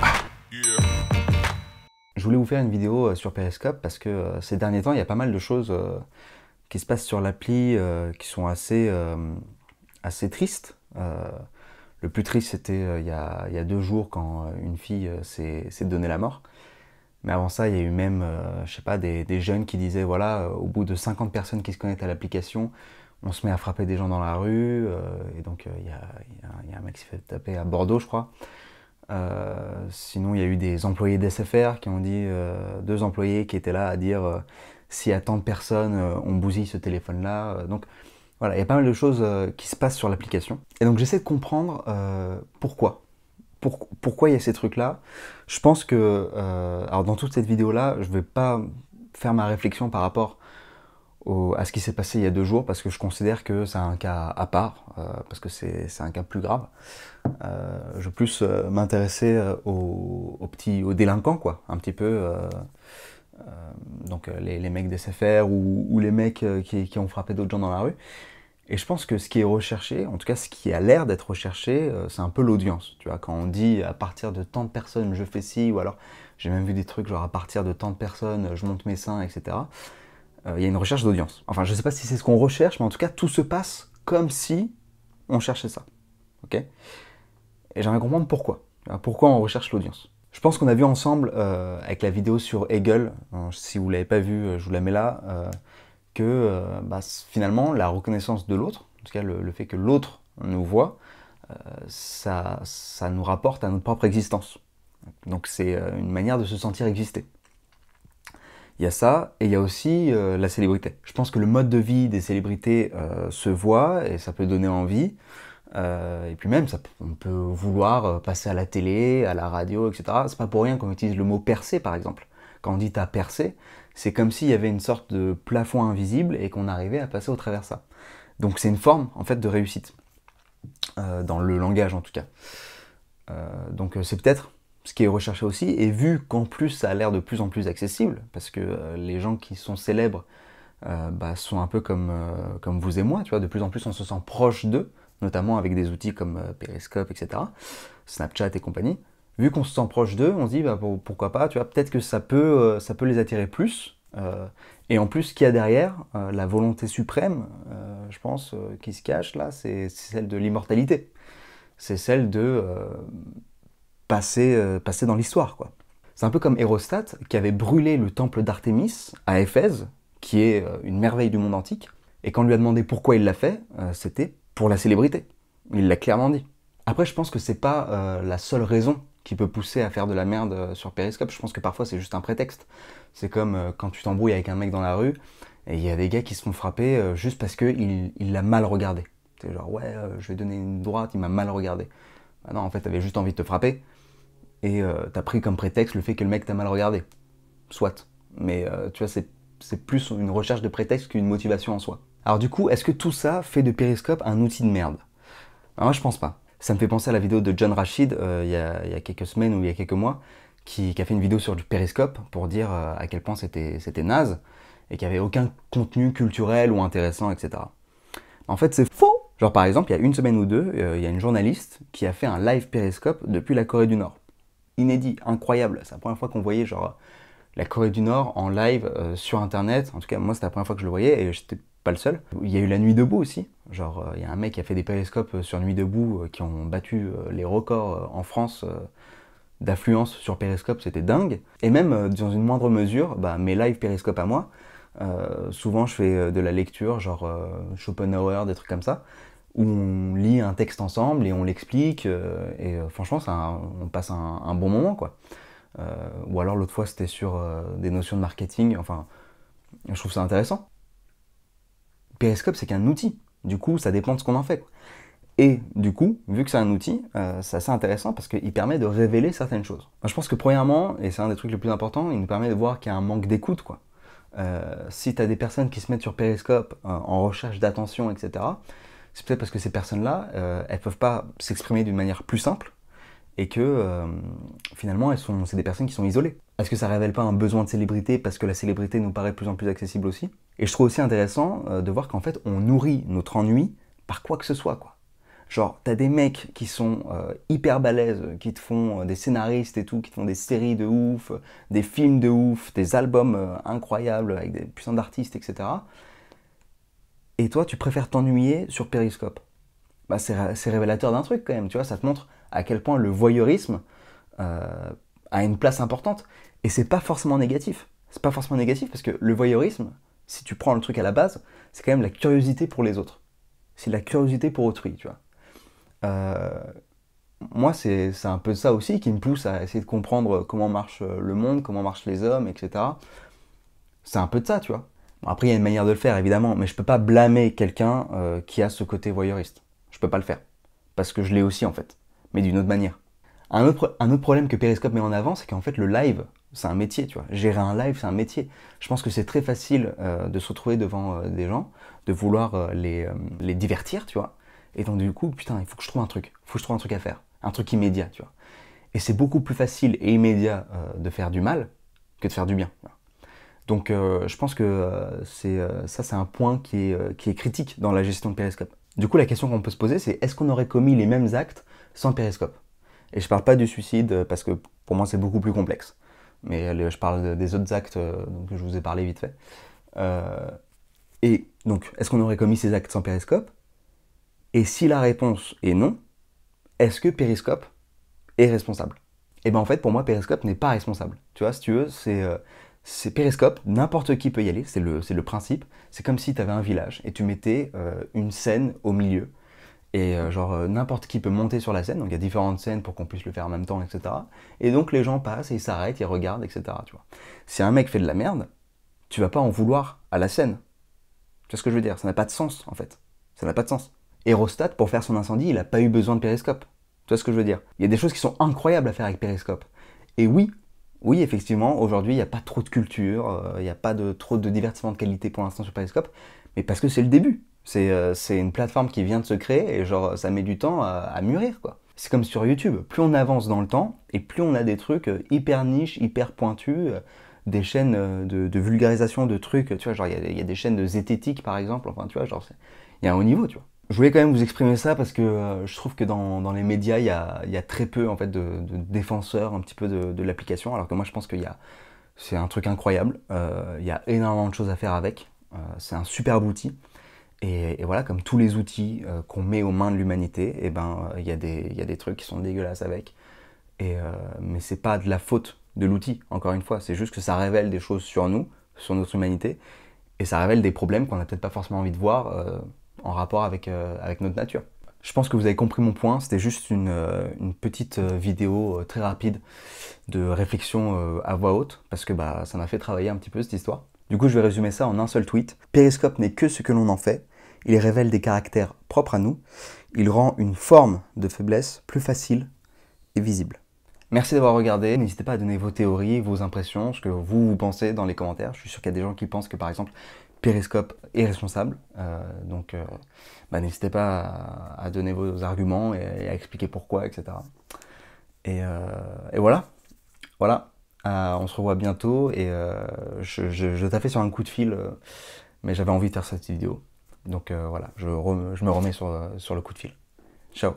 Ah, je voulais vous faire une vidéo euh, sur Periscope parce que euh, ces derniers temps, il y a pas mal de choses euh, qui se passent sur l'appli qui sont assez, assez tristes. le plus triste, c'était il, y a deux jours quand une fille s'est donnée la mort. Mais avant ça, il y a eu même, je sais pas, des, jeunes qui disaient, voilà, au bout de 50 personnes qui se connectent à l'application, on se met à frapper des gens dans la rue. Euh, et donc, il euh, y, a un mec qui s'est fait taper à Bordeaux, je crois. Euh, sinon, il y a eu des employés d'SFR qui ont dit, deux employés qui étaient là à dire si a tant de personnes, on bousille ce téléphone-là. donc, voilà, il y a pas mal de choses qui se passent sur l'application. Et donc, j'essaie de comprendre pourquoi pourquoi il y a ces trucs-là. Je pense que, alors dans toute cette vidéo-là, je ne vais pas faire ma réflexion par rapport à ce qui s'est passé il y a deux jours parce que je considère que c'est un cas à part, euh, parce que c'est un cas plus grave. Euh, je veux plus euh, m'intéresser aux, petits, aux délinquants, quoi, un petit peu. donc les, mecs des Sfr ou, ou les mecs qui, qui, ont frappé d'autres gens dans la rue. Et je pense que ce qui est recherché, en tout cas ce qui a l'air d'être recherché, c'est un peu l'audience. Tu vois, quand on dit à partir de tant de personnes je fais ci, ou alors j'ai même vu des trucs genre à partir de tant de personnes je monte mes seins, etc. Euh, il y a une recherche d'audience. Enfin, je ne sais pas si c'est ce qu'on recherche, mais en tout cas, tout se passe comme si on cherchait ça. Ok Et j'aimerais comprendre pourquoi. Euh, pourquoi on recherche l'audience Je pense qu'on a vu ensemble, euh, avec la vidéo sur Hegel, hein, si vous ne l'avez pas vue, je vous la mets là, que bah, finalement, la reconnaissance de l'autre, en tout cas le, fait que l'autre nous voit, ça, ça nous rapporte à notre propre existence. Donc c'est une manière de se sentir exister. Il y a ça, et il y a aussi euh, la célébrité. Je pense que le mode de vie des célébrités euh, se voit, et ça peut donner envie. Euh, et puis même, ça, on peut vouloir passer à la télé, à la radio, etc. C'est pas pour rien qu'on utilise le mot percer, par exemple. Quand on dit t'as percé, c'est comme s'il y avait une sorte de plafond invisible et qu'on arrivait à passer au travers ça. Donc c'est une forme, en fait, de réussite. dans le langage, en tout cas. donc c'est peut-être ce qui est recherché aussi, et vu qu'en plus ça a l'air de plus en plus accessible, parce que euh, les gens qui sont célèbres euh, bah, sont un peu comme, euh, comme vous et moi, tu vois, de plus en plus on se sent proche d'eux, notamment avec des outils comme Periscope, etc., Snapchat et compagnie. Vu qu'on se sent proche d'eux, on se dit bah, pourquoi pas, tu vois, peut-être que ça peut, ça peut les attirer plus. et en plus, ce qu'il y a derrière, la volonté suprême, je pense, qui se cache là, c'est celle de l'immortalité. C'est celle de passer, euh, dans l'histoire. quoi. C'est un peu comme Érostate, qui avait brûlé le temple d'Artémis à Éphèse, qui est euh, une merveille du monde antique, et quand on lui a demandé pourquoi il l'a fait, euh, c'était pour la célébrité. Il l'a clairement dit. Après, je pense que c'est pas la seule raison qui peut pousser à faire de la merde sur Periscope. Je pense que parfois c'est juste un prétexte. C'est comme quand tu t'embrouilles avec un mec dans la rue et il y a des gars qui se font frapper juste parce qu'il il l'a mal regardé. C'est genre ouais, je vais donner une droite, il m'a mal regardé. Bah non, en fait, t'avais juste envie de te frapper et euh, t'as pris comme prétexte le fait que le mec t'a mal regardé. Soit. Mais euh, tu vois, c'est plus une recherche de prétexte qu'une motivation en soi. Alors du coup, est-ce que tout ça fait de Periscope un outil de merde Moi, je pense pas. Ça me fait penser à la vidéo de John Rashid euh, il y, a, quelques semaines ou il y a quelques mois, qui, a fait une vidéo sur du Periscope pour dire à quel point c'était naze et qu'il n'y avait aucun contenu culturel ou intéressant, etc. En fait, c'est faux Genre par exemple, il y a une semaine ou deux, il y a une journaliste qui a fait un live Periscope depuis la Corée du Nord inédit, incroyable. C'est la première fois qu'on voyait genre la Corée du Nord en live euh, sur Internet. En tout cas, moi, c'était la première fois que je le voyais et j'étais pas le seul. Il y a eu la Nuit debout aussi. Genre, euh, il y a un mec qui a fait des périscopes euh, sur Nuit debout qui ont battu les records en France d'affluence sur périscope, c'était dingue. Et même dans une moindre mesure, bah, mes lives périscope à moi, souvent je fais de la lecture, genre Schopenhauer, des trucs comme ça où on lit un texte ensemble et on l'explique. Euh, et euh, franchement, on passe un, bon moment, quoi. Euh, ou alors l'autre fois, c'était sur des notions de marketing. Enfin, je trouve ça intéressant. Periscope, c'est qu'un outil. Du coup, ça dépend de ce qu'on en fait. Et du coup, vu que c'est un outil, c'est assez intéressant parce qu'il permet de révéler certaines choses. je pense que premièrement, et c'est un des trucs les plus importants, il nous permet de voir qu'il y a un manque d'écoute. quoi. si tu as des personnes qui se mettent sur Periscope en recherche d'attention, etc., c'est peut-être parce que ces personnes-là, euh, elles peuvent pas s'exprimer d'une manière plus simple et que euh, finalement, elles c'est des personnes qui sont isolées. Est-ce que ça révèle pas un besoin de célébrité parce que la célébrité nous paraît de plus en plus accessible aussi Et je trouve aussi intéressant euh, de voir qu'en fait, on nourrit notre ennui par quoi que ce soit, quoi. Genre, t'as des mecs qui sont hyper balèzes, qui te font des scénaristes et tout, qui te font des séries de ouf, des films de ouf, des albums incroyables avec des puissants d'artistes, etc et toi tu préfères t'ennuyer sur Periscope. Bah, c'est, révélateur d'un truc quand même, tu vois, ça te montre à quel point le voyeurisme euh, a une place importante. Et c'est pas forcément négatif. C'est pas forcément négatif parce que le voyeurisme, si tu prends le truc à la base, c'est quand même la curiosité pour les autres. C'est la curiosité pour autrui, tu vois. Euh, moi, c'est un peu ça aussi qui me pousse à essayer de comprendre comment marche euh, le monde, comment marchent les hommes, etc. C'est un peu de ça, tu vois après, il y a une manière de le faire, évidemment, mais je peux pas blâmer quelqu'un euh, qui a ce côté voyeuriste. Je peux pas le faire. Parce que je l'ai aussi, en fait. Mais d'une autre manière. Un autre, problème que Periscope met en avant, c'est qu'en fait, le live, c'est un métier, tu vois. Gérer un live, c'est un métier. Je pense que c'est très facile euh, de se retrouver devant euh, des gens, de vouloir les, les, divertir, tu vois. Et donc, du coup, putain, il faut que je trouve un truc. Il faut que je trouve un truc à faire. Un truc immédiat, tu vois. Et c'est beaucoup plus facile et immédiat de faire du mal que de faire du bien. Donc euh, je pense que euh, c'est euh, ça, c'est un point qui est, qui est critique dans la gestion de Périscope. Du coup, la question qu'on peut se poser, c'est est-ce qu'on aurait commis les mêmes actes sans Périscope Et je parle pas du suicide parce que pour moi, c'est beaucoup plus complexe. Mais je parle des autres actes dont je vous ai parlé vite fait. et donc, est-ce qu'on aurait commis ces actes sans Périscope Et si la réponse est non, est-ce que Périscope est responsable Et eh bien en fait, pour moi, Périscope n'est pas responsable. Tu vois, si tu veux, c'est c'est Périscope, n'importe qui peut y aller, c'est le, principe. C'est comme si tu avais un village et tu mettais euh, une scène au milieu. Et euh, genre euh, n'importe qui peut monter sur la scène, donc il y a différentes scènes pour qu'on puisse le faire en même temps, etc. Et donc les gens passent et ils s'arrêtent, ils regardent, etc. Tu vois. Si un mec fait de la merde, tu vas pas en vouloir à la scène. Tu vois ce que je veux dire Ça n'a pas de sens en fait. Ça n'a pas de sens. Aerostat, pour faire son incendie, il n'a pas eu besoin de périscope. Tu vois ce que je veux dire Il y a des choses qui sont incroyables à faire avec périscope. Et oui, oui, effectivement, aujourd'hui, il n'y a pas trop de culture, euh, il n'y a pas de, trop de divertissement de qualité pour l'instant sur Periscope, mais parce que c'est le début. C'est euh, une plateforme qui vient de se créer et genre, ça met du temps à, mûrir, quoi. C'est comme sur YouTube, plus on avance dans le temps et plus on a des trucs euh, hyper niches, hyper pointus, des chaînes de, vulgarisation de trucs, tu vois, genre il y, y, a des chaînes de zététique par exemple, enfin tu vois, genre il y a un haut niveau, tu vois je voulais quand même vous exprimer ça parce que euh, je trouve que dans, les médias, il y a, très peu en fait, de, défenseurs un petit peu de, l'application, alors que moi je pense que c'est un truc incroyable, euh, il y a énormément de choses à faire avec, euh, c'est un superbe outil. Et, voilà, comme tous les outils qu'on met aux mains de l'humanité, eh ben, il ben, il y, a des trucs qui sont dégueulasses avec. Et, mais c'est pas de la faute de l'outil, encore une fois, c'est juste que ça révèle des choses sur nous, sur notre humanité, et ça révèle des problèmes qu'on n'a peut-être pas forcément envie de voir en rapport avec, euh, avec notre nature. Je pense que vous avez compris mon point, c'était juste une, euh, petite euh, vidéo très rapide de réflexion à voix haute, parce que bah, ça m'a fait travailler un petit peu cette histoire. Du coup, je vais résumer ça en un seul tweet. Périscope n'est que ce que l'on en fait, il révèle des caractères propres à nous, il rend une forme de faiblesse plus facile et visible. Merci d'avoir regardé. N'hésitez pas à donner vos théories, vos impressions, ce que vous, vous pensez dans les commentaires. Je suis sûr qu'il y a des gens qui pensent que par exemple Périscope est responsable. Euh, donc, euh, bah, n'hésitez pas à, donner vos arguments et, à expliquer pourquoi, etc. Euh, et, voilà. Voilà. on se revoit bientôt. Et je, je, sur un coup de fil, mais j'avais envie de faire cette vidéo. Donc voilà, je, je, me remets sur, sur le coup de fil. Ciao.